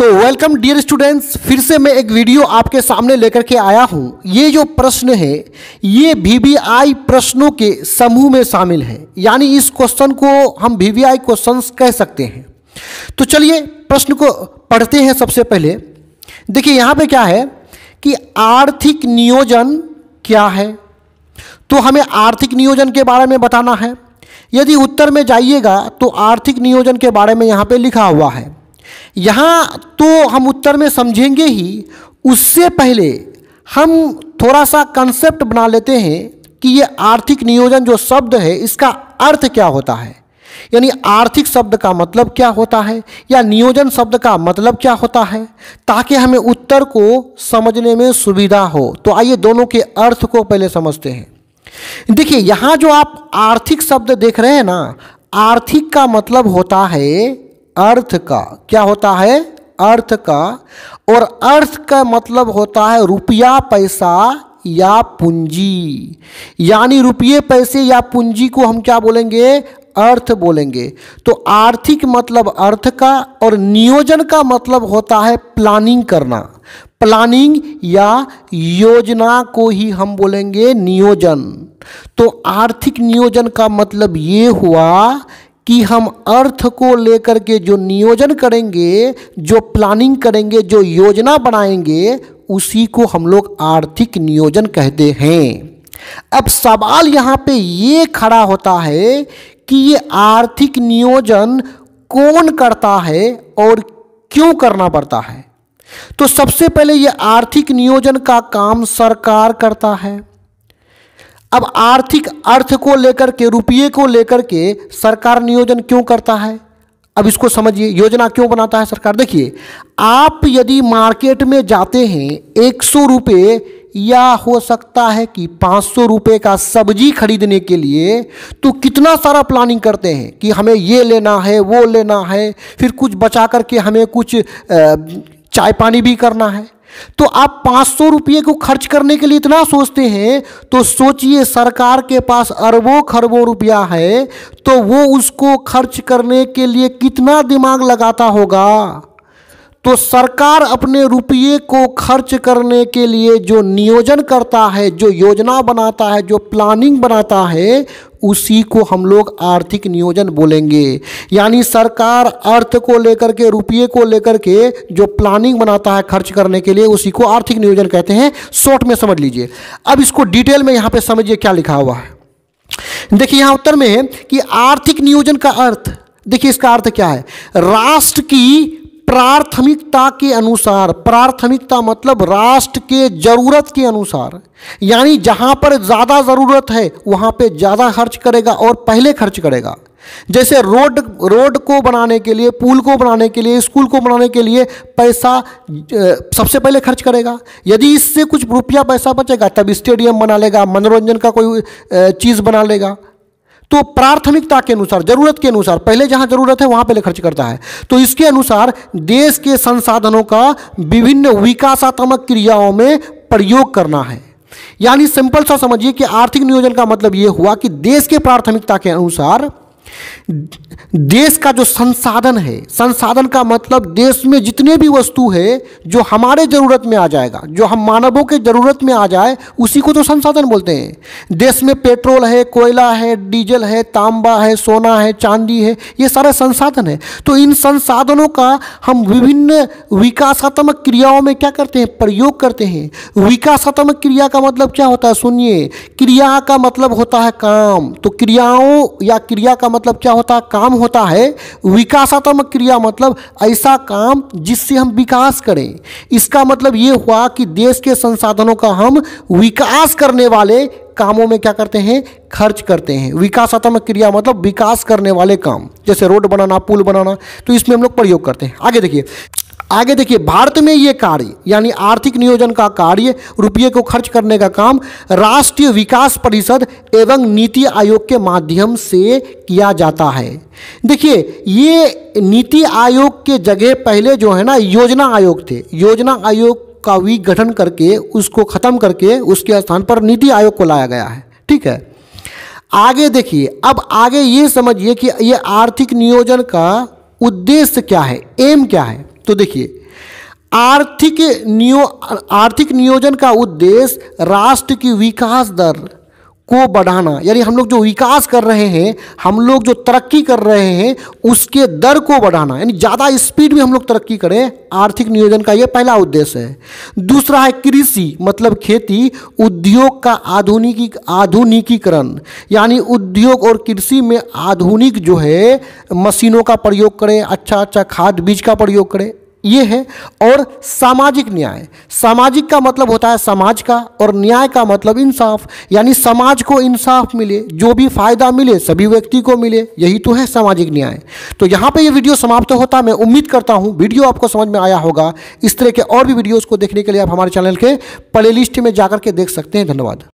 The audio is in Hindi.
तो वेलकम डियर स्टूडेंट्स फिर से मैं एक वीडियो आपके सामने लेकर के आया हूँ ये जो प्रश्न है ये वीवीआई प्रश्नों के समूह में शामिल है यानी इस क्वेश्चन को हम वीवीआई क्वेश्चन कह सकते हैं तो चलिए प्रश्न को पढ़ते हैं सबसे पहले देखिए यहाँ पे क्या है कि आर्थिक नियोजन क्या है तो हमें आर्थिक नियोजन के बारे में बताना है यदि उत्तर में जाइएगा तो आर्थिक नियोजन के बारे में यहाँ पे लिखा हुआ है यहाँ तो हम उत्तर में समझेंगे ही उससे पहले हम थोड़ा सा कंसेप्ट बना लेते हैं कि ये आर्थिक नियोजन जो शब्द है इसका अर्थ क्या होता है यानी आर्थिक शब्द का मतलब क्या होता है या नियोजन शब्द का मतलब क्या होता है ताकि हमें उत्तर को समझने में सुविधा हो तो आइए दोनों के अर्थ को पहले समझते हैं देखिए यहाँ जो आप आर्थिक शब्द देख रहे हैं ना आर्थिक का मतलब होता है अर्थ का क्या होता है अर्थ का और अर्थ का मतलब होता है रुपया पैसा या पूंजी यानी रुपये पैसे या पूंजी को हम क्या बोलेंगे अर्थ बोलेंगे तो आर्थिक मतलब अर्थ का और नियोजन का मतलब होता है प्लानिंग करना प्लानिंग या योजना को ही हम बोलेंगे नियोजन तो आर्थिक नियोजन का मतलब ये हुआ कि हम अर्थ को लेकर के जो नियोजन करेंगे जो प्लानिंग करेंगे जो योजना बनाएंगे उसी को हम लोग आर्थिक नियोजन कहते हैं अब सवाल यहाँ पे ये खड़ा होता है कि ये आर्थिक नियोजन कौन करता है और क्यों करना पड़ता है तो सबसे पहले ये आर्थिक नियोजन का काम सरकार करता है अब आर्थिक अर्थ को लेकर के रुपये को लेकर के सरकार नियोजन क्यों करता है अब इसको समझिए योजना क्यों बनाता है सरकार देखिए आप यदि मार्केट में जाते हैं एक सौ रुपये या हो सकता है कि पाँच सौ रुपये का सब्जी खरीदने के लिए तो कितना सारा प्लानिंग करते हैं कि हमें ये लेना है वो लेना है फिर कुछ बचा करके हमें कुछ चाय पानी भी करना है तो आप पाँच सौ रुपये को खर्च करने के लिए इतना सोचते हैं तो सोचिए सरकार के पास अरबों खरबों रुपया है तो वो उसको खर्च करने के लिए कितना दिमाग लगाता होगा तो सरकार अपने रुपये को खर्च करने के लिए जो नियोजन करता है जो योजना बनाता है जो प्लानिंग बनाता है उसी को हम लोग आर्थिक नियोजन बोलेंगे यानी सरकार अर्थ को लेकर के रुपये को लेकर के जो प्लानिंग बनाता है खर्च करने के लिए उसी को आर्थिक नियोजन कहते हैं शॉर्ट में समझ लीजिए अब इसको डिटेल में यहाँ पे समझिए क्या लिखा हुआ है देखिए यहाँ उत्तर में है कि आर्थिक नियोजन का अर्थ देखिए इसका अर्थ क्या है राष्ट्र की प्राथमिकता के अनुसार प्राथमिकता मतलब राष्ट्र के ज़रूरत के अनुसार यानी जहाँ पर ज़्यादा ज़रूरत है वहाँ पे ज़्यादा खर्च करेगा और पहले खर्च करेगा जैसे रोड रोड को बनाने के लिए पुल को बनाने के लिए स्कूल को बनाने के लिए पैसा सबसे पहले खर्च करेगा यदि इससे कुछ रुपया पैसा बचेगा तब स्टेडियम बना लेगा मनोरंजन का कोई चीज़ बना लेगा तो प्राथमिकता के अनुसार जरूरत के अनुसार पहले जहाँ जरूरत है वहां पहले खर्च करता है तो इसके अनुसार देश के संसाधनों का विभिन्न विकासात्मक क्रियाओं में प्रयोग करना है यानी सिंपल सा समझिए कि आर्थिक नियोजन का मतलब यह हुआ कि देश के प्राथमिकता के अनुसार देश का जो संसाधन है संसाधन का मतलब देश में जितने भी वस्तु है जो हमारे ज़रूरत में आ जाएगा जो हम मानवों के ज़रूरत में आ जाए उसी को तो संसाधन बोलते हैं देश में पेट्रोल है कोयला है डीजल है तांबा है सोना है चांदी है ये सारे संसाधन है तो इन संसाधनों का हम विभिन्न विकासात्मक क्रियाओं में क्या करते हैं प्रयोग करते हैं विकासात्मक क्रिया का मतलब क्या होता है सुनिए क्रिया का मतलब होता है काम तो क्रियाओं या क्रिया का मतलब क्या होता है काम होता है विकासात्मक क्रिया मतलब ऐसा काम जिससे हम विकास करें इसका मतलब ये हुआ कि देश के संसाधनों का हम विकास करने वाले कामों में क्या करते हैं खर्च करते हैं विकासात्मक क्रिया मतलब विकास करने वाले काम जैसे रोड बनाना पुल बनाना तो इसमें हम लोग प्रयोग करते हैं आगे देखिए आगे देखिए भारत में ये कार्य यानी आर्थिक नियोजन का कार्य रुपये को खर्च करने का काम राष्ट्रीय विकास परिषद एवं नीति आयोग के माध्यम से किया जाता है देखिए ये नीति आयोग के जगह पहले जो है ना योजना आयोग थे योजना आयोग का भी गठन करके उसको ख़त्म करके उसके स्थान पर नीति आयोग को लाया गया है ठीक है आगे देखिए अब आगे ये समझिए कि ये आर्थिक नियोजन का उद्देश्य क्या है एम क्या है तो देखिए आर्थिक नियो आर्थिक नियोजन का उद्देश्य राष्ट्र की विकास दर को बढ़ाना यानी हम लोग जो विकास कर रहे हैं हम लोग जो तरक्की कर रहे हैं उसके दर को बढ़ाना यानी ज़्यादा स्पीड में हम लोग तरक्की करें आर्थिक नियोजन का यह पहला उद्देश्य है दूसरा है कृषि मतलब खेती उद्योग का आधुनिकी आधुनिकीकरण यानी उद्योग और कृषि में आधुनिक जो है मशीनों का प्रयोग करें अच्छा अच्छा खाद बीज का प्रयोग करें ये है और सामाजिक न्याय सामाजिक का मतलब होता है समाज का और न्याय का मतलब इंसाफ यानी समाज को इंसाफ मिले जो भी फायदा मिले सभी व्यक्ति को मिले यही तो है सामाजिक न्याय तो यहाँ पे ये वीडियो समाप्त होता मैं उम्मीद करता हूँ वीडियो आपको समझ में आया होगा इस तरह के और भी वीडियोज़ को देखने के लिए आप हमारे चैनल के प्ले में जाकर के देख सकते हैं धन्यवाद